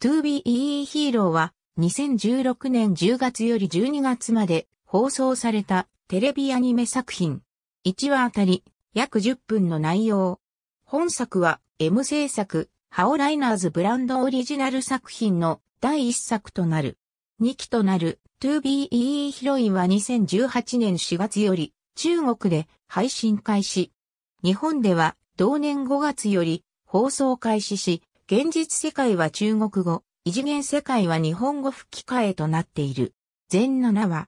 To be EE ヒーローは2016年10月より12月まで放送されたテレビアニメ作品。1話あたり約10分の内容。本作は M 制作、ハオライナーズブランドオリジナル作品の第1作となる。2期となる To be EE ヒロインは2018年4月より中国で配信開始。日本では同年5月より放送開始し、現実世界は中国語、異次元世界は日本語吹き替えとなっている。全7話。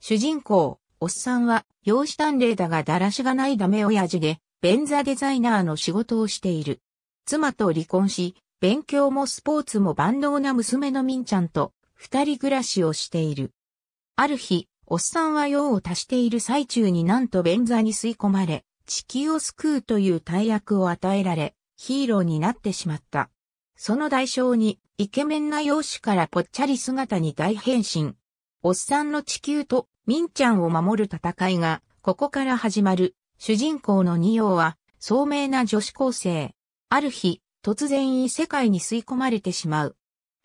主人公、おっさんは、養子探霊だがだらしがないダメ親父で、便座デザイナーの仕事をしている。妻と離婚し、勉強もスポーツも万能な娘のみんちゃんと、二人暮らしをしている。ある日、おっさんは用を足している最中になんと便座に吸い込まれ、地球を救うという大役を与えられ、ヒーローになってしまった。その代償に、イケメンな容姿からぽっちゃり姿に大変身。おっさんの地球と、ミンちゃんを守る戦いが、ここから始まる。主人公の二葉は、聡明な女子高生。ある日、突然異世界に吸い込まれてしまう。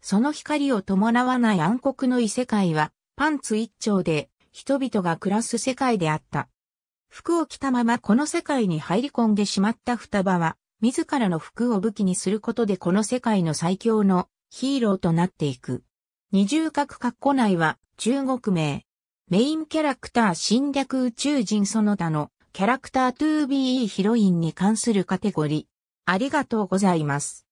その光を伴わない暗黒の異世界は、パンツ一丁で、人々が暮らす世界であった。服を着たままこの世界に入り込んでしまった双葉は、自らの服を武器にすることでこの世界の最強のヒーローとなっていく。二重格括弧内は中国名。メインキャラクター侵略宇宙人その他のキャラクター 2BE ヒロインに関するカテゴリー。ありがとうございます。